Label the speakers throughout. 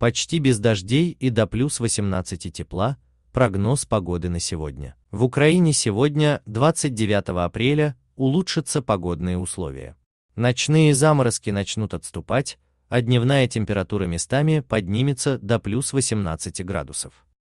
Speaker 1: почти без дождей и до плюс 18 тепла, прогноз погоды на сегодня. В Украине сегодня, 29 апреля, улучшатся погодные условия. Ночные заморозки начнут отступать, а дневная температура местами поднимется до плюс 18 градусов.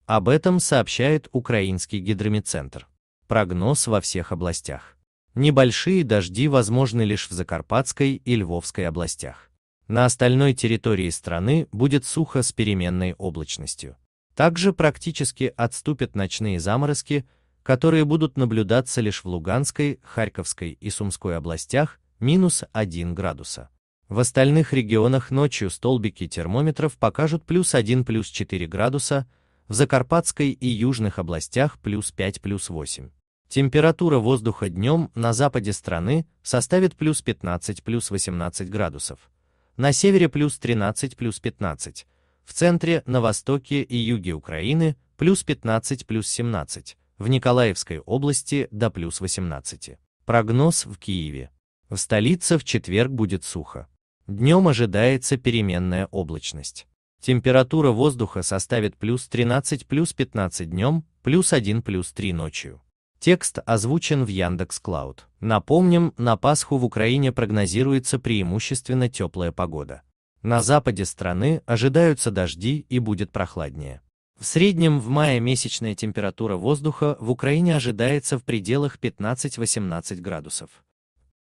Speaker 1: Об этом сообщает Украинский гидромедцентр. Прогноз во всех областях. Небольшие дожди возможны лишь в Закарпатской и Львовской областях. На остальной территории страны будет сухо с переменной облачностью. Также практически отступят ночные заморозки, которые будут наблюдаться лишь в Луганской, Харьковской и Сумской областях, минус 1 градуса. В остальных регионах ночью столбики термометров покажут плюс 1 плюс 4 градуса, в Закарпатской и южных областях плюс 5 плюс 8. Температура воздуха днем на западе страны составит плюс 15 плюс 18 градусов на севере плюс 13 плюс 15, в центре, на востоке и юге Украины плюс 15 плюс 17, в Николаевской области до плюс 18. Прогноз в Киеве. В столице в четверг будет сухо. Днем ожидается переменная облачность. Температура воздуха составит плюс 13 плюс 15 днем, плюс 1 плюс 3 ночью. Текст озвучен в Яндекс Клауд. Напомним, на Пасху в Украине прогнозируется преимущественно теплая погода. На западе страны ожидаются дожди и будет прохладнее. В среднем в мае месячная температура воздуха в Украине ожидается в пределах 15-18 градусов.